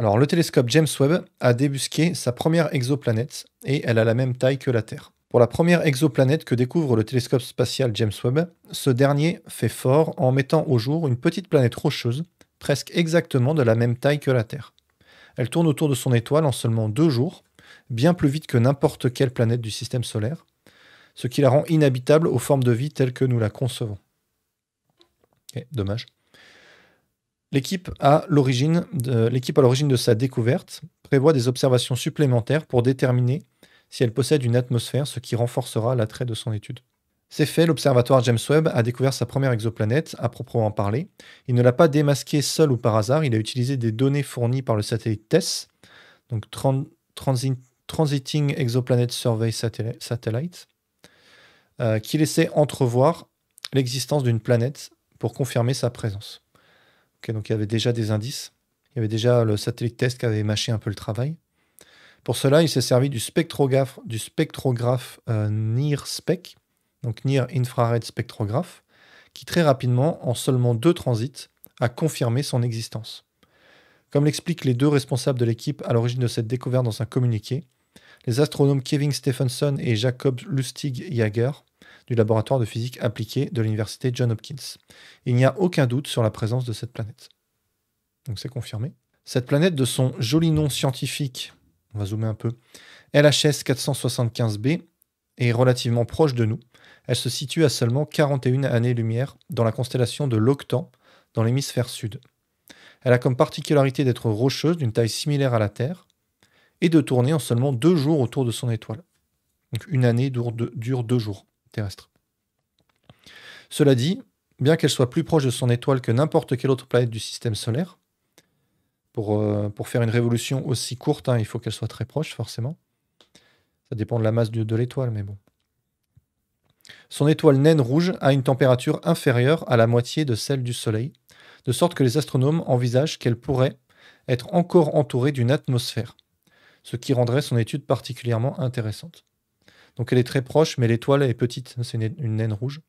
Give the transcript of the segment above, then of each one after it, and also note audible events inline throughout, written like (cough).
Alors, le télescope James Webb a débusqué sa première exoplanète et elle a la même taille que la Terre. Pour la première exoplanète que découvre le télescope spatial James Webb, ce dernier fait fort en mettant au jour une petite planète rocheuse, presque exactement de la même taille que la Terre. Elle tourne autour de son étoile en seulement deux jours, bien plus vite que n'importe quelle planète du système solaire, ce qui la rend inhabitable aux formes de vie telles que nous la concevons. dommage. L'équipe à l'origine de sa découverte prévoit des observations supplémentaires pour déterminer si elle possède une atmosphère, ce qui renforcera l'attrait de son étude. C'est fait, l'observatoire James Webb a découvert sa première exoplanète, à proprement parler. Il ne l'a pas démasquée seul ou par hasard, il a utilisé des données fournies par le satellite TESS, donc Transiting Exoplanet Survey Satellite, euh, qui laissait entrevoir l'existence d'une planète pour confirmer sa présence donc il y avait déjà des indices. Il y avait déjà le satellite test qui avait mâché un peu le travail. Pour cela, il s'est servi du spectrographe, du spectrographe euh, NIR-SPEC, donc NIR Infrared Spectrograph, qui très rapidement, en seulement deux transits, a confirmé son existence. Comme l'expliquent les deux responsables de l'équipe à l'origine de cette découverte dans un communiqué, les astronomes Kevin Stephenson et Jacob Lustig Jager du laboratoire de physique appliquée de l'université John Hopkins. Il n'y a aucun doute sur la présence de cette planète. Donc c'est confirmé. Cette planète de son joli nom scientifique, on va zoomer un peu, LHS 475b, est relativement proche de nous. Elle se situe à seulement 41 années-lumière dans la constellation de l'Octan, dans l'hémisphère sud. Elle a comme particularité d'être rocheuse d'une taille similaire à la Terre et de tourner en seulement deux jours autour de son étoile. Donc une année dure deux jours terrestre. Cela dit, bien qu'elle soit plus proche de son étoile que n'importe quelle autre planète du système solaire, pour, euh, pour faire une révolution aussi courte, hein, il faut qu'elle soit très proche, forcément. Ça dépend de la masse de l'étoile, mais bon. Son étoile naine rouge a une température inférieure à la moitié de celle du Soleil, de sorte que les astronomes envisagent qu'elle pourrait être encore entourée d'une atmosphère, ce qui rendrait son étude particulièrement intéressante. Donc elle est très proche, mais l'étoile est petite. C'est une, naine rouge.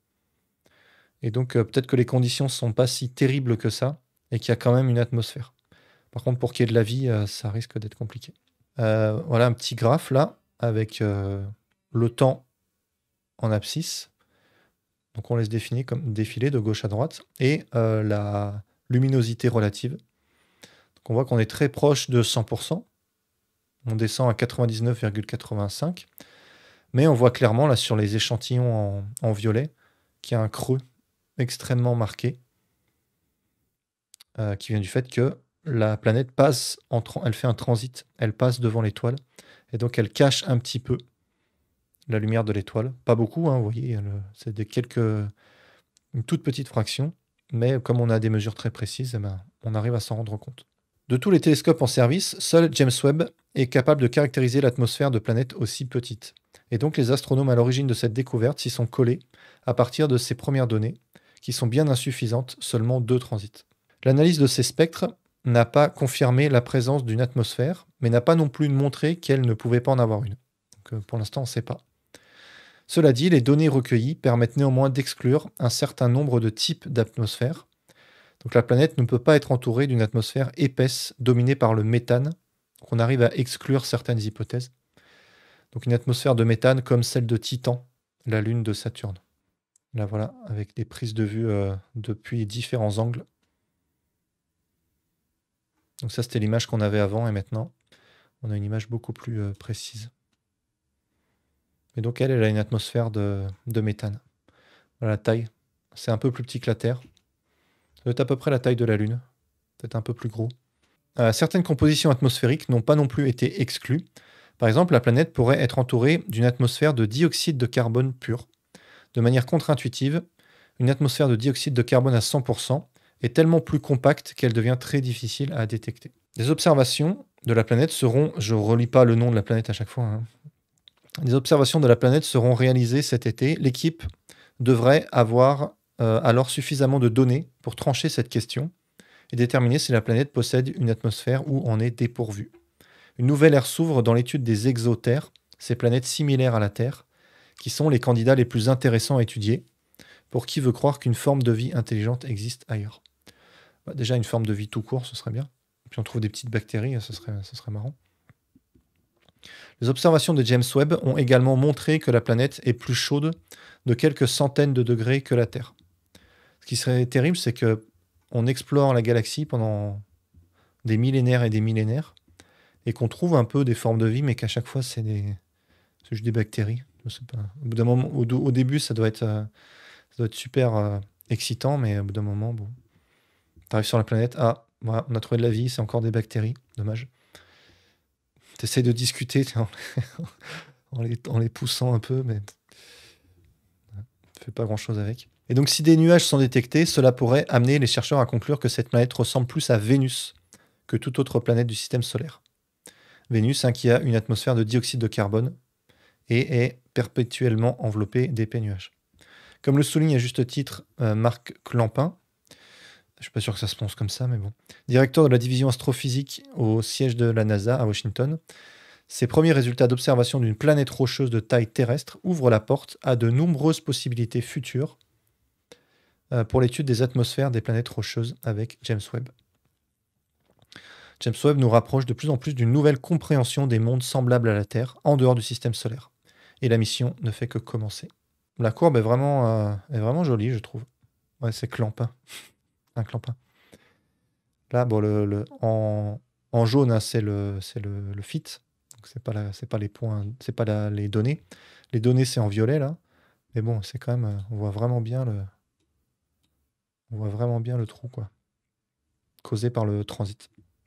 Et donc euh, peut-être que les conditions ne sont pas si terribles que ça et qu'il y a quand même une atmosphère. Par contre, pour qu'il y ait de la vie, euh, ça risque d'être compliqué. Euh, voilà un petit graphe là avec le temps en abscisse. Donc on laisse définir comme défiler de gauche à droite et la luminosité relative. Donc on voit qu'on est très proche de 100%. On descend à 99,85 mais on voit clairement là sur les échantillons en, violet qu'il y a un creux extrêmement marqué euh, qui vient du fait que la planète passe, elle fait un transit, elle passe devant l'étoile et donc elle cache un petit peu la lumière de l'étoile. Pas beaucoup, hein, vous voyez, c'est quelques, une toute petite fraction, mais comme on a des mesures très précises, eh ben, on arrive à s'en rendre compte. De tous les télescopes en service, seul James Webb est capable de caractériser l'atmosphère de planètes aussi petites. Et donc les astronomes à l'origine de cette découverte s'y sont collés à partir de ces premières données, qui sont bien insuffisantes, seulement deux transits. L'analyse de ces spectres n'a pas confirmé la présence d'une atmosphère, mais n'a pas non plus montré qu'elle ne pouvait pas en avoir une. Donc, euh, pour l'instant, on ne sait pas. Cela dit, les données recueillies permettent néanmoins d'exclure un certain nombre de types d'atmosphères. Donc la planète ne peut pas être entourée d'une atmosphère épaisse dominée par le méthane, on arrive à exclure certaines hypothèses. Donc une atmosphère de méthane comme celle de Titan, la lune de Saturne. Là voilà, avec des prises de vue euh, depuis différents angles. Donc ça c'était l'image qu'on avait avant et maintenant on a une image beaucoup plus euh, précise. Et donc elle, elle a une atmosphère de, méthane. la taille. C'est un peu plus petit que la Terre. C'est à peu près la taille de la Lune. Peut-être un peu plus gros. Euh, certaines compositions atmosphériques n'ont pas non plus été exclues. Par exemple, la planète pourrait être entourée d'une atmosphère de dioxyde de carbone pur. De manière contre-intuitive, une atmosphère de dioxyde de carbone à 100% est tellement plus compacte qu'elle devient très difficile à détecter. Des observations de la planète seront, je relis pas le nom de la planète à chaque fois, hein, des observations de la planète seront réalisées cet été. L'équipe devrait avoir euh, alors suffisamment de données pour trancher cette question et déterminer si la planète possède une atmosphère où on est dépourvu. Une nouvelle ère s'ouvre dans l'étude des exotères, ces planètes similaires à la Terre, qui sont les candidats les plus intéressants à étudier, pour qui veut croire qu'une forme de vie intelligente existe ailleurs. Bah, déjà, une forme de vie tout court, ce serait bien. Puis on trouve des petites bactéries, hein, ce serait, ce serait marrant. Les observations de James Webb ont également montré que la planète est plus chaude de quelques centaines de degrés que la Terre. Ce qui serait terrible, c'est que on explore la galaxie pendant des millénaires et des millénaires, et qu'on trouve un peu des formes de vie, mais qu'à chaque fois, c'est des... juste des bactéries. Au, début, ça doit être, euh, super euh, excitant, mais au bout d'un moment, bon. T'arrives sur la planète, ah, on a trouvé de la vie, c'est encore des bactéries, dommage. T'essayes de discuter (laughs) en les, poussant un peu, mais fais pas grand chose avec. Et donc, si des nuages sont détectés, cela pourrait amener les chercheurs à conclure que cette planète ressemble plus à Vénus que toute autre planète du système solaire. Vénus, hein, qui a une atmosphère de dioxyde de carbone et est perpétuellement enveloppée d'épais nuages. Comme le souligne à juste titre euh, Marc Clampin, je suis pas sûr que ça se prononce comme ça, mais bon. Directeur de la division astrophysique au siège de la NASA à Washington, ses premiers résultats d'observation d'une planète rocheuse de taille terrestre ouvrent la porte à de nombreuses possibilités futures euh, pour l'étude des atmosphères des planètes rocheuses avec James Webb. James Webb nous rapproche de plus en plus d'une nouvelle compréhension des mondes semblables à la Terre en dehors du système solaire. Et la mission ne fait que commencer. La courbe est vraiment, euh, est vraiment jolie, je trouve. Ouais, c'est clampin. Hein. (laughs) Un clampin. Hein. Là, bon, le, en, jaune, hein, c'est le, le, fit. C'est pas, la, pas les points, c'est pas les données. Les données, c'est en violet, là. Mais bon, c'est quand même, euh, on voit vraiment bien le, on voit vraiment bien le trou, quoi. Causé par le transit.